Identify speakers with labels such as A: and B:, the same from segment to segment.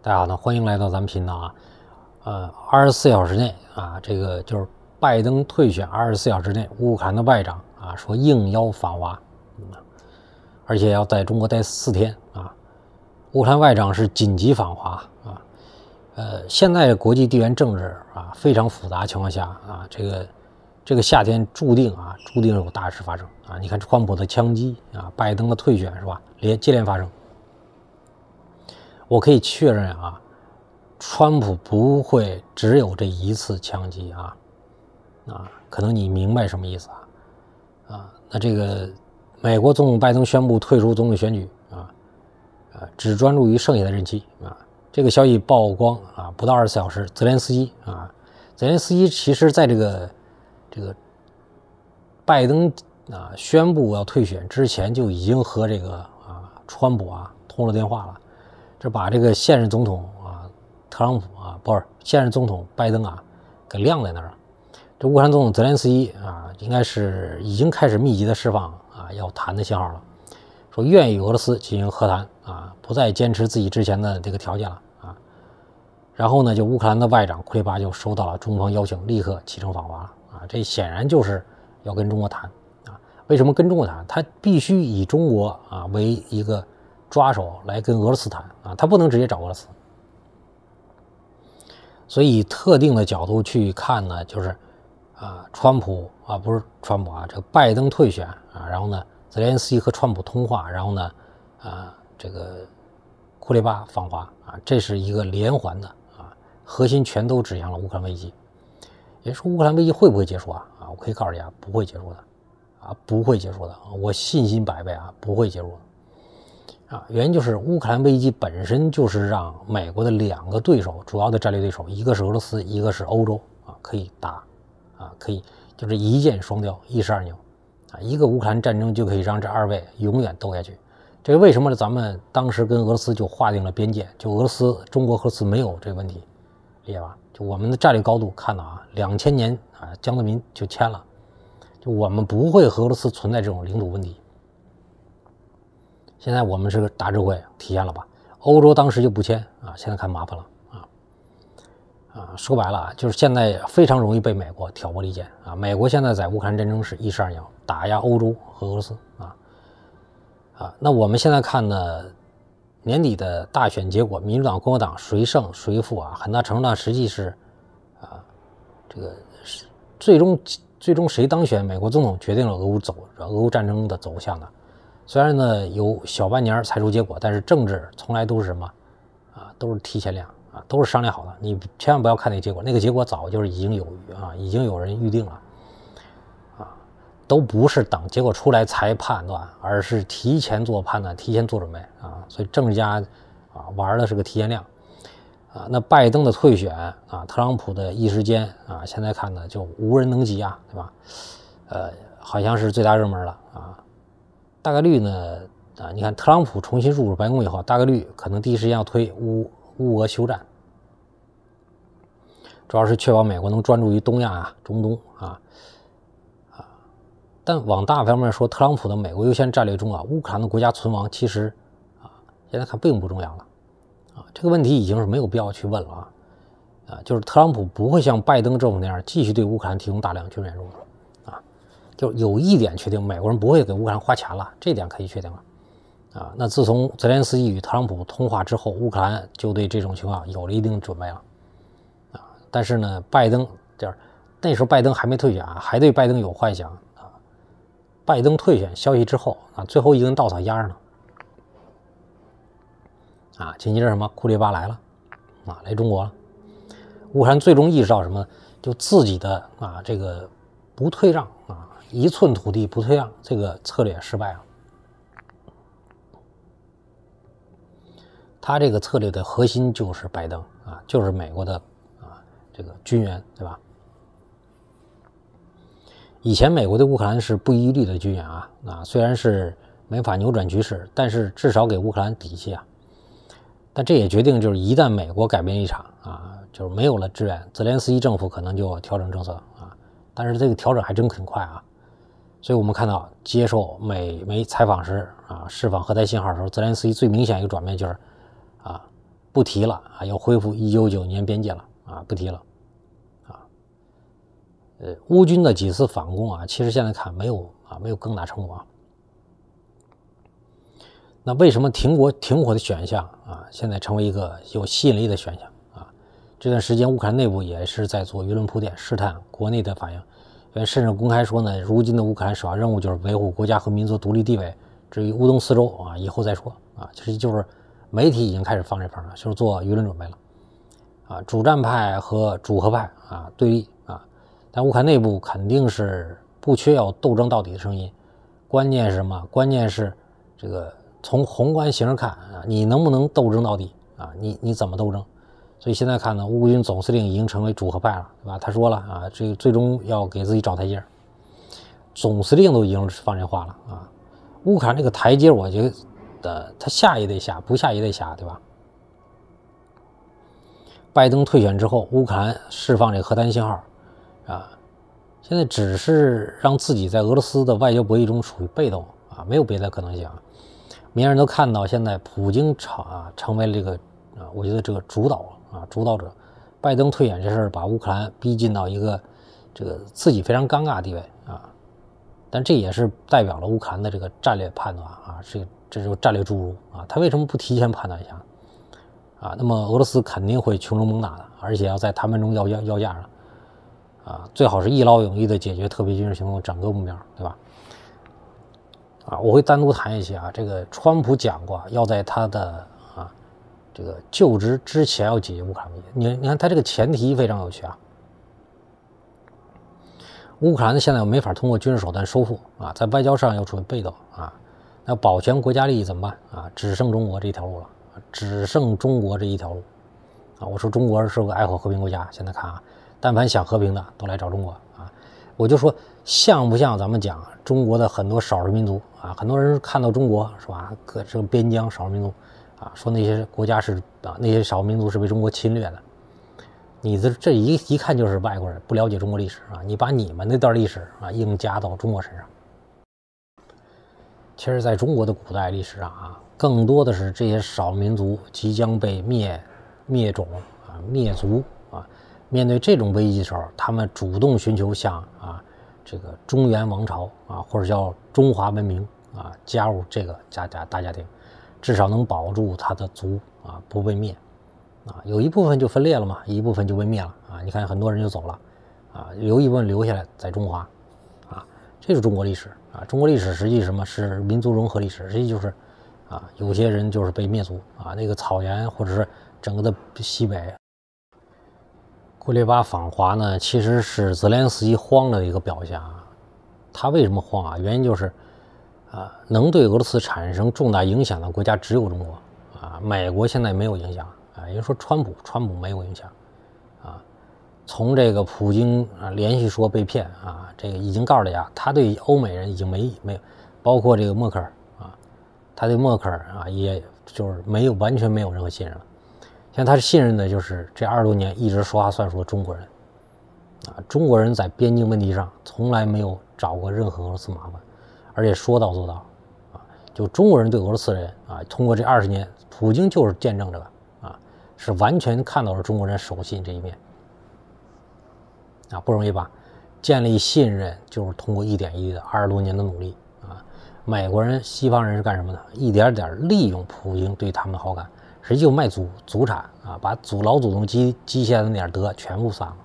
A: 大家好，呢欢迎来到咱们频道啊。呃，二十四小时内啊，这个就是拜登退选，二十四小时内，乌克兰的外长啊说应邀访华而且要在中国待四天啊。乌克兰外长是紧急访华啊。呃，现在国际地缘政治啊非常复杂情况下啊，这个这个夏天注定啊注定有大事发生啊。你看川普的枪击啊，拜登的退选是吧，连接连发生。我可以确认啊，川普不会只有这一次枪击啊，啊，可能你明白什么意思啊，啊，那这个美国总统拜登宣布退出总统选举啊，啊，只专注于剩下的任期啊，这个消息曝光啊，不到二十四小时，泽连斯基啊，泽连斯基其实在这个这个拜登啊宣布要退选之前就已经和这个啊川普啊通了电话了。这把这个现任总统啊，特朗普啊，不是现任总统拜登啊，给晾在那儿。这乌克兰总统泽连斯基啊，应该是已经开始密集的释放啊要谈的信号了，说愿意与俄罗斯进行和谈啊，不再坚持自己之前的这个条件了啊。然后呢，就乌克兰的外长库巴就收到了中方邀请，立刻启程访华啊。这显然就是要跟中国谈啊。为什么跟中国谈？他必须以中国啊为一个。抓手来跟俄罗斯谈啊，他不能直接找俄罗斯，所以特定的角度去看呢，就是啊，川普啊，不是川普啊，这个拜登退选啊，然后呢，泽连斯基和川普通话，然后呢，啊，这个库列巴访华啊，这是一个连环的啊，核心全都指向了乌克兰危机。也说，乌克兰危机会不会结束啊？啊，我可以告诉大家，不会结束的啊，不会结束的，我信心百倍啊，不会结束。啊，原因就是乌克兰危机本身就是让美国的两个对手，主要的战略对手，一个是俄罗斯，一个是欧洲啊，可以打，啊，可以就是一箭双雕，一石二鸟，啊，一个乌克兰战争就可以让这二位永远斗下去。这个为什么呢？咱们当时跟俄罗斯就划定了边界，就俄罗斯中国罗斯没有这个问题，理解吧？就我们的战略高度看到啊，两千年啊，江泽民就签了，就我们不会和俄罗斯存在这种领土问题。现在我们是个大智慧体现了吧？欧洲当时就不签啊，现在看麻烦了啊啊！说白了啊，就是现在非常容易被美国挑拨离间啊！美国现在在乌克兰战争是一石二鸟，打压欧洲和俄罗斯啊啊！那我们现在看呢，年底的大选结果，民主党、共和党谁胜谁负啊？很大程度上实际是啊，这个最终最终谁当选美国总统，决定了俄乌走俄乌战争的走向的。虽然呢有小半年才出结果，但是政治从来都是什么啊，都是提前量啊，都是商量好的。你千万不要看那结果，那个结果早就是已经有啊，已经有人预定了啊，都不是等结果出来才判断，而是提前做判断，提前做准备啊。所以政治家啊玩的是个提前量啊。那拜登的退选啊，特朗普的一时间啊，现在看呢就无人能及啊，对吧？呃，好像是最大热门了啊。大概率呢，啊，你看特朗普重新入主白宫以后，大概率可能第一时间要推乌乌俄休战，主要是确保美国能专注于东亚啊、中东啊啊。但往大方面说，特朗普的美国优先战略中啊，乌克兰的国家存亡其实啊，现在看并不重要了啊，这个问题已经是没有必要去问了啊啊，就是特朗普不会像拜登政府那样继续对乌克兰提供大量军事援助。就有一点确定，美国人不会给乌克兰花钱了，这点可以确定了，啊，那自从泽连斯基与特朗普通话之后，乌克兰就对这种情况有了一定准备了，啊，但是呢，拜登就是那时候拜登还没退选，还对拜登有幻想啊，拜登退选消息之后啊，最后一根稻草压着呢。啊，紧接着什么，库利巴来了，啊，来中国了，乌克兰最终意识到什么，就自己的啊这个不退让啊。一寸土地不退让，这个策略失败了。他这个策略的核心就是拜登啊，就是美国的啊这个军援，对吧？以前美国对乌克兰是不遗余力的军援啊，啊，虽然是没法扭转局势，但是至少给乌克兰底气啊。但这也决定就是一旦美国改变立场啊，就是没有了支援，泽连斯基政府可能就调整政策啊。但是这个调整还真很快啊。所以我们看到，接受美媒采访时啊，释放核弹信号的时候，泽连斯基最明显一个转变就是，啊，不提了，啊，要恢复一九九九年边界了，啊，不提了，啊，呃，乌军的几次反攻啊，其实现在看没有啊，没有更大成果。那为什么停国停火的选项啊，现在成为一个有吸引力的选项啊？这段时间乌克兰内部也是在做舆论铺垫，试探国内的反应。甚至公开说呢，如今的乌克兰首要任务就是维护国家和民族独立地位。至于乌东四周啊，以后再说啊。其实就是媒体已经开始放这风了，就是做舆论准备了。啊，主战派和主和派啊对立啊。但乌克兰内部肯定是不缺要斗争到底的声音。关键是什么？关键是这个从宏观形势看啊，你能不能斗争到底啊？你你怎么斗争？所以现在看呢，乌军总司令已经成为主和派了，对吧？他说了啊，这个最终要给自己找台阶儿。总司令都已经放这话了啊，乌克兰这个台阶，我觉得他下也得下，不下也得下，对吧？拜登退选之后，乌克兰释放这个核弹信号，啊，现在只是让自己在俄罗斯的外交博弈中处于被动啊，没有别的可能性啊。明人都看到，现在普京成啊成为了这个啊，我觉得这个主导。啊，主导者，拜登退演这事儿，把乌克兰逼进到一个这个自己非常尴尬地位啊。但这也是代表了乌克兰的这个战略判断啊，这这就战略侏儒啊。他为什么不提前判断一下啊？那么俄罗斯肯定会穷追猛打的，而且要在谈判中要要要价了啊。最好是一劳永逸的解决特别军事行动整个目标，对吧？啊，我会单独谈一些啊。这个川普讲过要在他的。这个就职之前要解决乌克兰问题，你你看他这个前提非常有趣啊。乌克兰现在又没法通过军事手段收复啊，在外交上又处于被动啊，那保全国家利益怎么办啊？只剩中国这一条路了，只剩中国这一条路啊！我说中国是个爱好和平国家，现在看啊，但凡想和平的都来找中国啊！我就说像不像咱们讲中国的很多少数民族啊？很多人看到中国是吧？各这个边疆少数民族。啊，说那些国家是啊，那些少数民族是被中国侵略的，你这这一一看就是外国人不了解中国历史啊，你把你们那段历史啊硬加到中国身上。其实，在中国的古代历史上啊，更多的是这些少数民族即将被灭灭种啊灭族啊，面对这种危机的时候，他们主动寻求向啊这个中原王朝啊或者叫中华文明啊加入这个家家大家庭。至少能保住他的族啊，不被灭，啊，有一部分就分裂了嘛，一部分就被灭了啊。你看很多人就走了，啊，有一部分留下来在中华，啊，这是中国历史啊。中国历史实际什么是民族融合历史？实际就是，啊，有些人就是被灭族啊。那个草原或者是整个的西北，库利巴访华呢，其实是泽连斯基慌了的一个表现。啊。他为什么慌啊？原因就是。啊，能对俄罗斯产生重大影响的国家只有中国啊！美国现在没有影响啊，也就说川普，川普没有影响啊。从这个普京啊连续说被骗啊，这个已经告诉大家，他对欧美人已经没没有，包括这个默克尔啊，他对默克尔啊，也就是没有完全没有任何信任了。像他信任的就是这二十多年一直说话算数的中国人啊！中国人在边境问题上从来没有找过任何俄罗斯麻烦。而且说到做到，啊，就中国人对俄罗斯人啊，通过这二十年，普京就是见证者，啊，是完全看到了中国人守信这一面，啊，不容易吧？建立信任就是通过一点一滴二十多年的努力，啊，美国人、西方人是干什么的？一点点利用普京对他们的好感，实际就卖祖祖产啊，把祖老祖宗积积下的那点德全部撒了。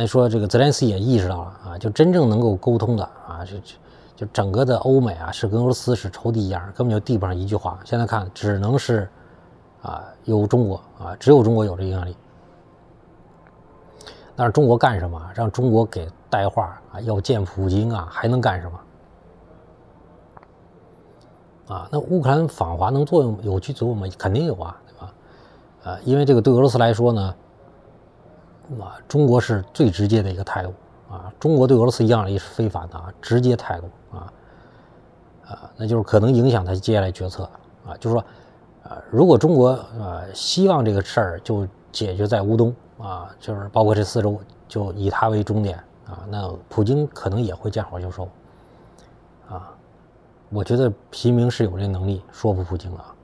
A: 再说这个泽连斯基也意识到了啊，就真正能够沟通的啊，就就就整个的欧美啊，是跟俄罗斯是仇敌一样，根本就递不上一句话。现在看，只能是啊，有中国啊，只有中国有这影响力。但是中国干什么？让中国给带话啊，要见普京啊，还能干什么？啊，那乌克兰访华能作用有作用吗？肯定有啊，对吧？呃，因为这个对俄罗斯来说呢。啊，中国是最直接的一个态度啊！中国对俄罗斯样力是非凡的啊，直接态度啊，啊，那就是可能影响他接下来决策啊，就是说，啊，如果中国呃希望这个事儿就解决在乌东啊，就是包括这四周就以它为终点啊，那普京可能也会见好就收啊。我觉得皮明是有这能力说服普京的啊。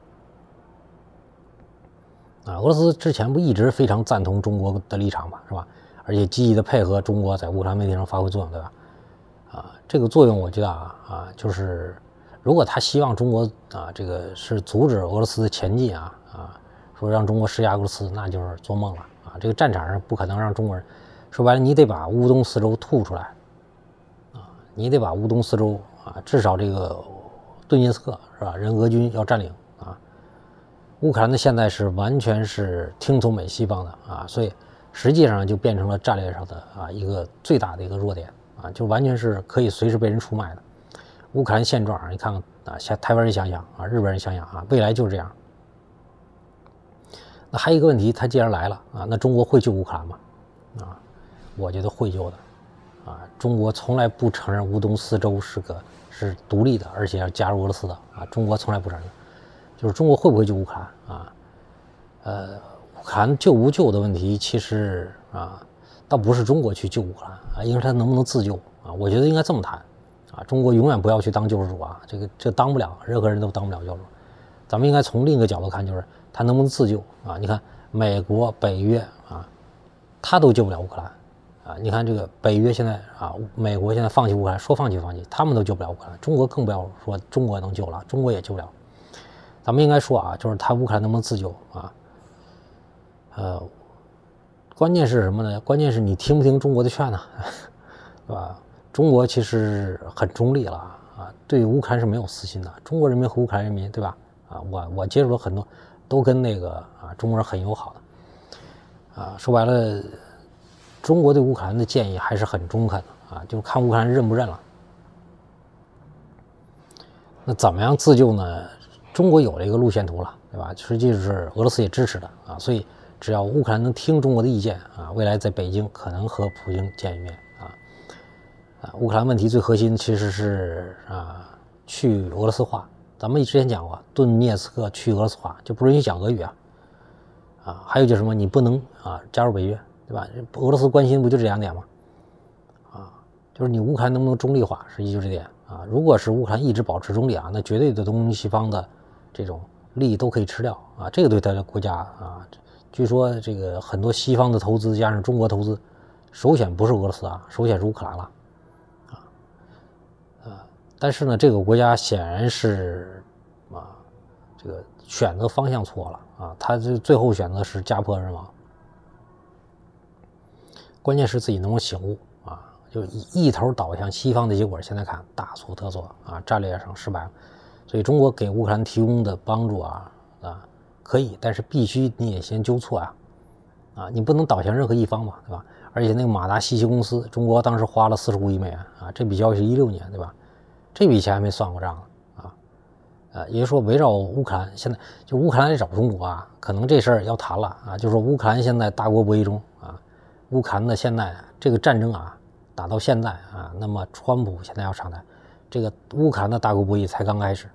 A: 啊，俄罗斯之前不一直非常赞同中国的立场嘛，是吧？而且积极的配合中国在乌克兰问题上发挥作用，对吧？啊，这个作用我觉得啊啊，就是如果他希望中国啊，这个是阻止俄罗斯的前进啊啊，说让中国施压俄罗斯，那就是做梦了啊！这个战场上不可能让中国人，说白了，你得把乌东四周吐出来啊，你得把乌东四周啊，至少这个顿涅茨克是吧？人俄军要占领。乌克兰的现在是完全是听从美西方的啊，所以实际上就变成了战略上的啊一个最大的一个弱点啊，就完全是可以随时被人出卖的。乌克兰现状，你看看啊，像台湾人想想啊，日本人想想啊，未来就是这样。那还有一个问题，他既然来了啊，那中国会救乌克兰吗？啊，我觉得会救的。啊，中国从来不承认乌东四州是个是独立的，而且要加入俄罗斯的啊，中国从来不承认。就是中国会不会救乌克兰啊？呃，乌克兰救不救的问题，其实啊，倒不是中国去救乌克兰啊，因为他能不能自救啊？我觉得应该这么谈啊，中国永远不要去当救世主啊，这个这当不了，任何人都当不了救主。咱们应该从另一个角度看，就是他能不能自救啊？你看美国、北约啊，他都救不了乌克兰啊。你看这个北约现在啊，美国现在放弃乌克兰，说放弃放弃，他们都救不了乌克兰，中国更不要说中国能救了，中国也救不了。咱们应该说啊，就是他乌克兰能不能自救啊？呃，关键是什么呢？关键是你听不听中国的劝呢，对 吧？中国其实很中立了啊，对乌克兰是没有私心的。中国人民和乌克兰人民，对吧？啊，我我接触了很多，都跟那个啊中国人很友好的啊。说白了，中国对乌克兰的建议还是很中肯的啊，就看乌克兰认不认了。那怎么样自救呢？中国有了一个路线图了，对吧？实际是俄罗斯也支持的啊，所以只要乌克兰能听中国的意见啊，未来在北京可能和普京见一面啊。啊，乌克兰问题最核心其实是啊去俄罗斯化。咱们之前讲过，顿涅茨克去俄罗斯化就不允许讲俄语啊，啊，还有就什么你不能啊加入北约，对吧？俄罗斯关心不就这两点吗？啊，就是你乌克兰能不能中立化是际就这点啊。如果是乌克兰一直保持中立啊，那绝对的东西方的。这种利益都可以吃掉啊！这个对他的国家啊，据说这个很多西方的投资加上中国投资，首选不是俄罗斯啊，首选是乌克兰了啊啊！但是呢，这个国家显然是啊，这个选择方向错了啊，他就最后选择是家破人亡。关键是自己不能醒悟啊，就一头倒向西方的结果，现在看大错特错啊，战略上失败了。所以中国给乌克兰提供的帮助啊啊可以，但是必须你也先纠错啊啊你不能倒向任何一方嘛，对吧？而且那个马达西奇公司，中国当时花了四十五亿美元啊，这笔交易是一六年，对吧？这笔钱还没算过账呢啊，呃，也就是说围绕乌克兰现在就乌克兰来找中国啊，可能这事儿要谈了啊，就说乌克兰现在大国博弈中啊，乌克兰的现在这个战争啊打到现在啊，那么川普现在要上台，这个乌克兰的大国博弈才刚开始。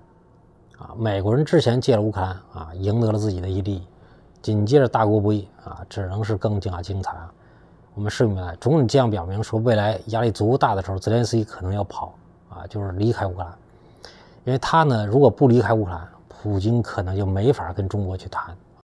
A: 啊，美国人之前借了乌克兰啊，赢得了自己的利紧接着大国博弈啊，只能是更加精彩啊。我们拭目以待。种种这样表明说，未来压力足够大的时候，泽连斯基可能要跑啊，就是离开乌克兰，因为他呢，如果不离开乌克兰，普京可能就没法跟中国去谈。